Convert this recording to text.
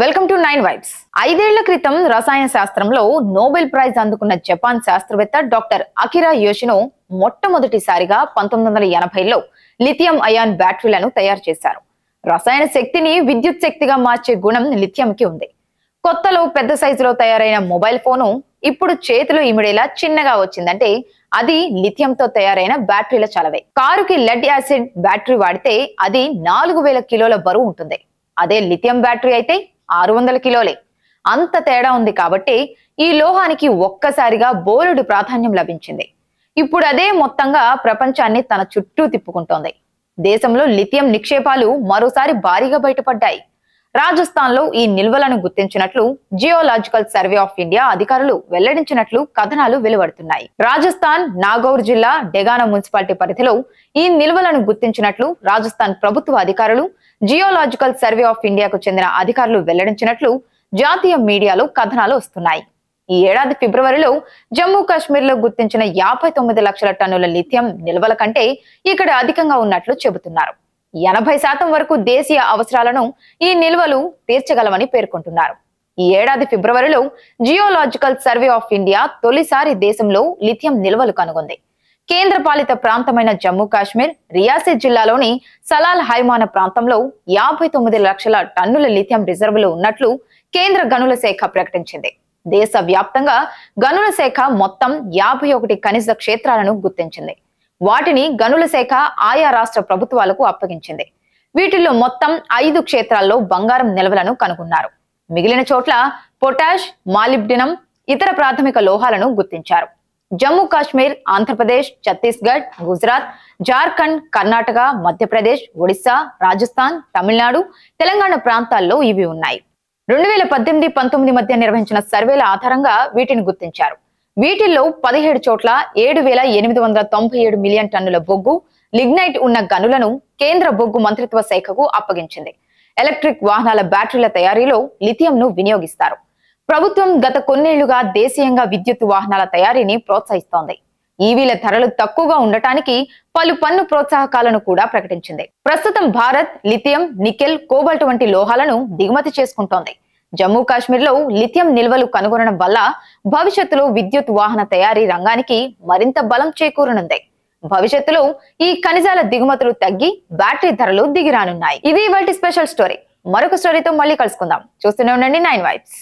welcome to nine vibes ఐదేళ్ల క్రితం రసాయన శాస్త్రంలో నోబెల్ ప్రైజ్ అందుకున్న జపాన్ శాస్త్రవేత్త డాక్టర్ అకిరా యోషిను మొట్టమొదటిసారిగా పంతొమ్మిది వందల ఎనభైలో లిథియం అయాన్ బ్యాటరీలను తయారు చేశారు రసాయన శక్తిని విద్యుత్ శక్తిగా మార్చే గుణం లిథియంకి ఉంది కొత్తలో పెద్ద సైజులో తయారైన మొబైల్ ఫోను ఇప్పుడు చేతిలో ఇమిడేలా చిన్నగా వచ్చిందంటే అది లిథియంతో తయారైన బ్యాటరీల చలవే కారుకి లెడ్ యాసిడ్ బ్యాటరీ వాడితే అది నాలుగు వేల కిలోల బరువు ఉంటుంది అదే లిథియం బ్యాటరీ అయితే ఆరు వందల కిలోలే అంత తేడా ఉంది కాబట్టి ఈ లోహానికి ఒక్కసారిగా బోలుడు ప్రాధాన్యం లభించింది ఇప్పుడు అదే మొత్తంగా ప్రపంచాన్ని తన చుట్టూ తిప్పుకుంటోంది దేశంలో లిథియం నిక్షేపాలు మరోసారి భారీగా బయటపడ్డాయి రాజస్థాన్ లో ఈ నిల్వలను గుర్తించినట్లు జియోలాజికల్ సర్వే ఆఫ్ ఇండియా అధికారులు వెల్లడించినట్లు కథనాలు వెలువడుతున్నాయి రాజస్థాన్ నాగౌర్ జిల్లా డెగానా మున్సిపాలిటీ పరిధిలో ఈ నిల్వలను గుర్తించినట్లు రాజస్థాన్ ప్రభుత్వ అధికారులు జియోలాజికల్ సర్వే ఆఫ్ ఇండియాకు చెందిన అధికారులు వెల్లడించినట్లు జాతీయ మీడియాలో కథనాలు వస్తున్నాయి ఈ ఏడాది ఫిబ్రవరిలో జమ్మూ కాశ్మీర్ లో గుర్తించిన యాభై తొమ్మిది లక్షల టన్నుల లిథియం నిల్వల కంటే ఇక్కడ అధికంగా ఉన్నట్లు చెబుతున్నారు ఎనభై శాతం వరకు దేశీయ అవసరాలను ఈ నిల్వలు తీర్చగలవని పేర్కొంటున్నారు ఈ ఏడాది ఫిబ్రవరిలో జియోలాజికల్ సర్వే ఆఫ్ ఇండియా తొలిసారి దేశంలో లిథియం నిల్వలు కనుగొంది కేంద్రపాలిత ప్రాంతమైన జమ్మూ కాశ్మీర్ రియాసి జిల్లాలోని సలాల్ హైమాన ప్రాంతంలో యాభై తొమ్మిది లక్షల టన్నుల లిథియం రిజర్వులు ఉన్నట్లు కేంద్ర గనుల శాఖ ప్రకటించింది దేశ వ్యాప్తంగా గనుల శాఖ మొత్తం యాభై ఒకటి ఖనిజ క్షేత్రాలను గుర్తించింది వాటిని గనుల శాఖ ఆయా రాష్ట్ర ప్రభుత్వాలకు అప్పగించింది వీటిల్లో మొత్తం ఐదు క్షేత్రాల్లో బంగారం నిల్వలను కనుగొన్నారు మిగిలిన చోట్ల పొటాష్ మాలిబ్డినం ఇతర ప్రాథమిక లోహాలను గుర్తించారు జమ్మూ కాశ్మీర్ ఆంధ్రప్రదేశ్ ఛత్తీస్గఢ్ గుజరాత్ జార్ఖండ్ కర్ణాటక మధ్యప్రదేశ్ ఒడిశా రాజస్థాన్ తమిళనాడు తెలంగాణ ప్రాంతాల్లో ఇవి ఉన్నాయి రెండు వేల పద్దెనిమిది పంతొమ్మిది మధ్య నిర్వహించిన సర్వేల ఆధారంగా వీటిని గుర్తించారు వీటిల్లో పదిహేడు చోట్ల ఏడు వేల ఎనిమిది వందల తొంభై ఏడు మిలియన్ టన్నుల బొగ్గు లిగ్నైట్ ఉన్న గనులను కేంద్ర బొగ్గు మంత్రిత్వ శాఖకు అప్పగించింది ఎలక్ట్రిక్ వాహనాల బ్యాటరీల తయారీలో లిథియంను వినియోగిస్తారు ప్రభుత్వం గత కొన్నేళ్లుగా దేశీయంగా విద్యుత్ వాహనాల తయారీని ప్రోత్సహిస్తోంది ఈవీల ధరలు తక్కువగా ఉండటానికి పలు పన్ను ప్రోత్సాహకాలను కూడా ప్రకటించింది ప్రస్తుతం భారత్ లిథియం నికెల్ కోబాల్ట్ వంటి లోహాలను దిగుమతి చేసుకుంటోంది జమ్మూ కాశ్మీర్లో లిథియం నిల్వలు కనుగొనడం వల్ల భవిష్యత్తులో విద్యుత్ వాహన తయారీ రంగానికి మరింత బలం చేకూరనుంది భవిష్యత్తులో ఈ ఖనిజాల దిగుమతులు తగ్గి బ్యాటరీ ధరలు దిగిరానున్నాయి ఇది వాటి స్పెషల్ స్టోరీ మరొక స్టోరీతో మళ్ళీ కలుసుకుందాం చూస్తూనే ఉండండి నైన్ వైబ్స్